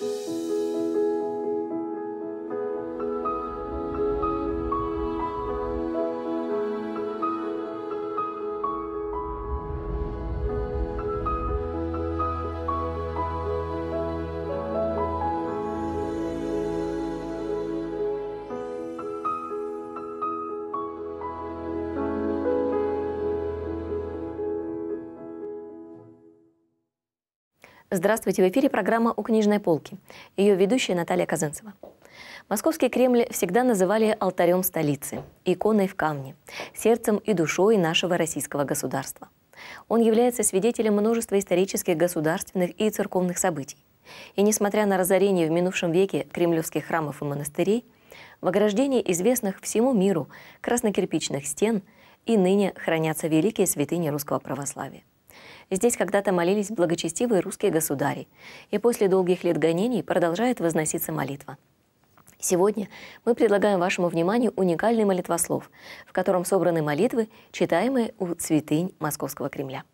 Thank you. Здравствуйте, в эфире программа «У книжной полки». Ее ведущая Наталья Казанцева. Московский Кремль всегда называли алтарем столицы, иконой в камне, сердцем и душой нашего российского государства. Он является свидетелем множества исторических, государственных и церковных событий. И несмотря на разорение в минувшем веке кремлевских храмов и монастырей, в ограждении известных всему миру краснокирпичных стен и ныне хранятся великие святыни русского православия. Здесь когда-то молились благочестивые русские государи, и после долгих лет гонений продолжает возноситься молитва. Сегодня мы предлагаем вашему вниманию уникальный молитвослов, в котором собраны молитвы, читаемые у святынь Московского Кремля.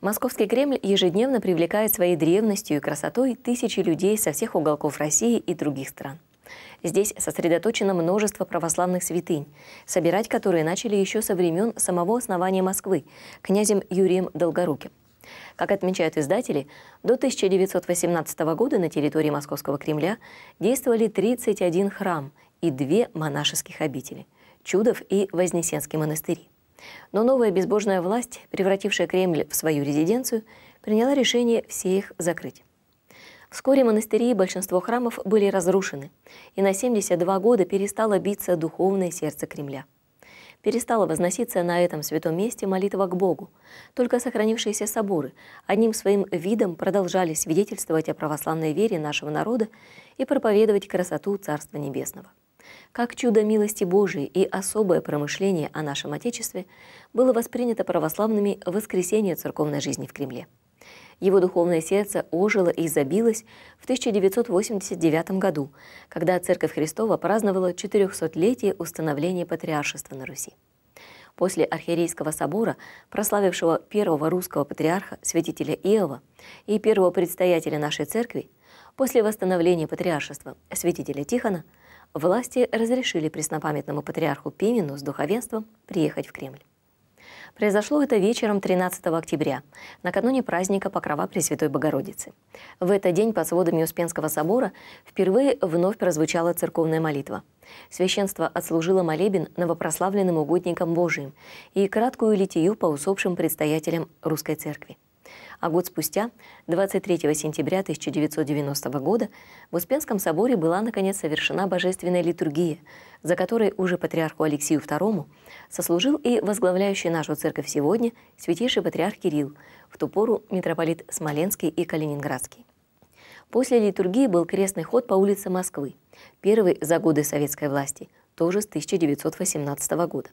Московский Кремль ежедневно привлекает своей древностью и красотой тысячи людей со всех уголков России и других стран. Здесь сосредоточено множество православных святынь, собирать которые начали еще со времен самого основания Москвы князем Юрием Долгоруким. Как отмечают издатели, до 1918 года на территории Московского Кремля действовали 31 храм и две монашеских обители – Чудов и Вознесенский монастыри. Но новая безбожная власть, превратившая Кремль в свою резиденцию, приняла решение все их закрыть. Вскоре монастыри и большинство храмов были разрушены, и на 72 года перестало биться духовное сердце Кремля. Перестала возноситься на этом святом месте молитва к Богу. Только сохранившиеся соборы одним своим видом продолжали свидетельствовать о православной вере нашего народа и проповедовать красоту Царства Небесного как чудо милости Божией и особое промышление о нашем Отечестве было воспринято православными в воскресенье церковной жизни в Кремле. Его духовное сердце ожило и забилось в 1989 году, когда Церковь Христова праздновала 400-летие установления патриаршества на Руси. После Архиерейского собора, прославившего первого русского патриарха, святителя Иова, и первого предстоятеля нашей церкви, после восстановления патриаршества, святителя Тихона – власти разрешили преснопамятному патриарху Пимену с духовенством приехать в Кремль. Произошло это вечером 13 октября, накануне праздника Покрова Пресвятой Богородицы. В этот день под сводами Успенского собора впервые вновь прозвучала церковная молитва. Священство отслужило молебен новопрославленным угодникам Божиим и краткую литию по усопшим предстоятелям Русской Церкви. А год спустя, 23 сентября 1990 года, в Успенском соборе была, наконец, совершена божественная литургия, за которой уже патриарху Алексию II сослужил и возглавляющий нашу церковь сегодня святейший патриарх Кирилл, в ту пору митрополит Смоленский и Калининградский. После литургии был крестный ход по улице Москвы, первый за годы советской власти, тоже с 1918 года.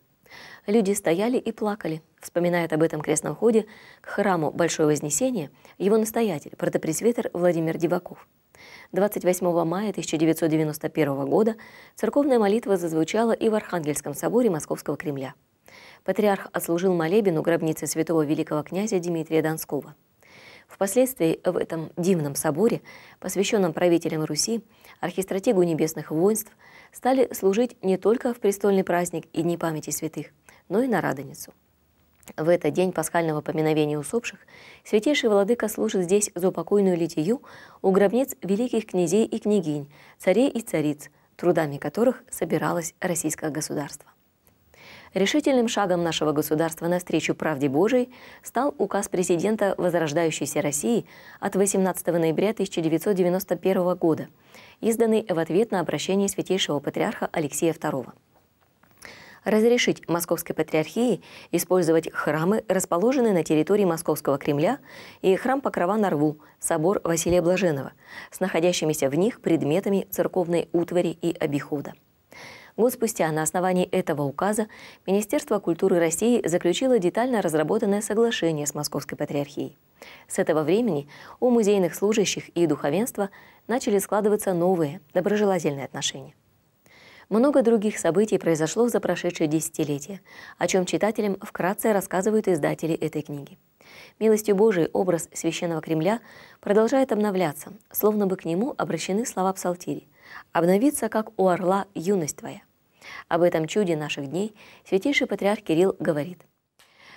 Люди стояли и плакали, Вспоминает об этом крестном ходе к храму Большое Вознесение его настоятель, протопресвитер Владимир Диваков. 28 мая 1991 года церковная молитва зазвучала и в Архангельском соборе Московского Кремля. Патриарх отслужил молебен у гробницы святого великого князя Дмитрия Донского. Впоследствии в этом дивном соборе, посвященном правителям Руси, архистратегу небесных воинств, стали служить не только в престольный праздник и Дни памяти святых, но и на Радоницу – в этот день пасхального поминовения усопших святейший владыка служит здесь за заупокойную литию у гробниц великих князей и княгинь, царей и цариц, трудами которых собиралось российское государство. Решительным шагом нашего государства навстречу правде Божией стал указ президента возрождающейся России от 18 ноября 1991 года, изданный в ответ на обращение святейшего патриарха Алексея II разрешить Московской Патриархии использовать храмы, расположенные на территории Московского Кремля и храм Покрова на Рву, собор Василия Блаженного, с находящимися в них предметами церковной утвари и обихода. Год спустя на основании этого указа Министерство культуры России заключило детально разработанное соглашение с Московской Патриархией. С этого времени у музейных служащих и духовенства начали складываться новые доброжелательные отношения. Много других событий произошло за прошедшие десятилетия, о чем читателям вкратце рассказывают издатели этой книги. Милостью Божией образ Священного Кремля продолжает обновляться, словно бы к нему обращены слова Псалтири «Обновиться, как у орла юность твоя». Об этом чуде наших дней святейший патриарх Кирилл говорит.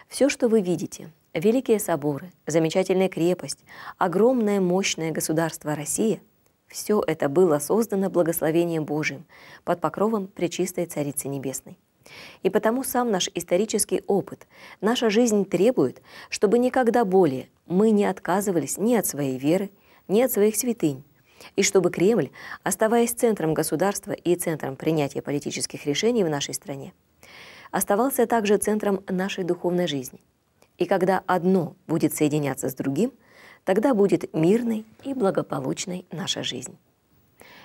«Все, что вы видите, великие соборы, замечательная крепость, огромное мощное государство Россия – все это было создано благословением Божьим под покровом Пречистой Царицы Небесной. И потому сам наш исторический опыт, наша жизнь требует, чтобы никогда более мы не отказывались ни от своей веры, ни от своих святынь, и чтобы Кремль, оставаясь центром государства и центром принятия политических решений в нашей стране, оставался также центром нашей духовной жизни. И когда одно будет соединяться с другим – Тогда будет мирной и благополучной наша жизнь.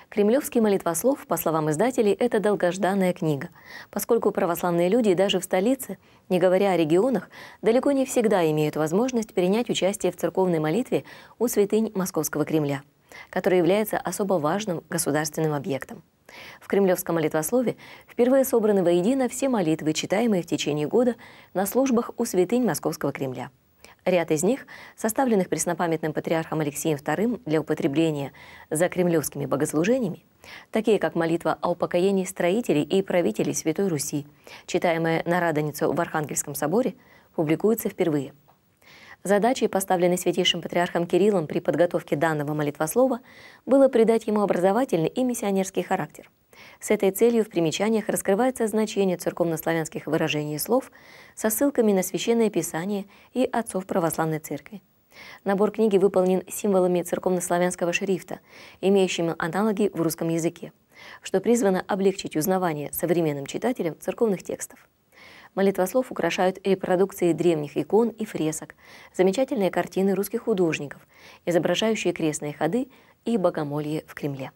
Кремлевский молитвослов, по словам издателей, это долгожданная книга, поскольку православные люди даже в столице, не говоря о регионах, далеко не всегда имеют возможность принять участие в церковной молитве у святынь Московского Кремля, который является особо важным государственным объектом. В кремлевском молитвослове впервые собраны воедино все молитвы, читаемые в течение года на службах у святынь Московского Кремля – Ряд из них, составленных преснопамятным патриархом Алексеем II для употребления за кремлевскими богослужениями, такие как молитва о упокоении строителей и правителей Святой Руси, читаемая на Радоницу в Архангельском соборе, публикуется впервые. Задачей, поставленной святейшим патриархом Кириллом при подготовке данного молитвослова, было придать ему образовательный и миссионерский характер. С этой целью в примечаниях раскрывается значение церковнославянских выражений и слов со ссылками на Священное Писание и отцов Православной Церкви. Набор книги выполнен символами церковнославянского шрифта, имеющими аналоги в русском языке, что призвано облегчить узнавание современным читателям церковных текстов. Молитвослов украшают репродукции древних икон и фресок, замечательные картины русских художников, изображающие крестные ходы и богомолье в Кремле.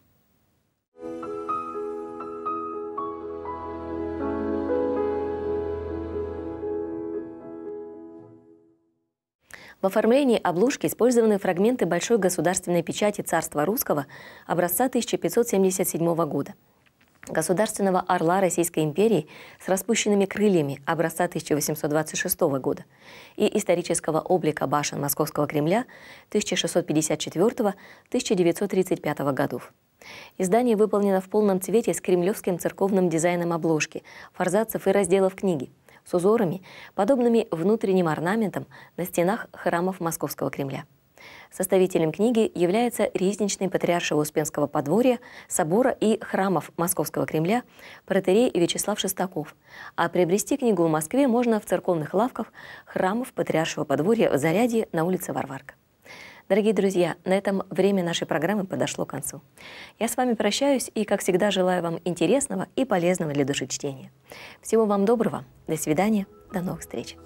В оформлении обложки использованы фрагменты большой государственной печати царства русского образца 1577 года государственного орла Российской империи с распущенными крыльями образца 1826 года и исторического облика башен Московского Кремля 1654-1935 годов. Издание выполнено в полном цвете с кремлевским церковным дизайном обложки, форзацев и разделов книги – с узорами, подобными внутренним орнаментам на стенах храмов Московского Кремля. Составителем книги является резничный патриаршего Успенского подворья, собора и храмов Московского Кремля протерей Вячеслав Шестаков. А приобрести книгу в Москве можно в церковных лавках храмов патриаршего подворья в Заряде на улице Варварка. Дорогие друзья, на этом время нашей программы подошло к концу. Я с вами прощаюсь и, как всегда, желаю вам интересного и полезного для души чтения. Всего вам доброго, до свидания, до новых встреч.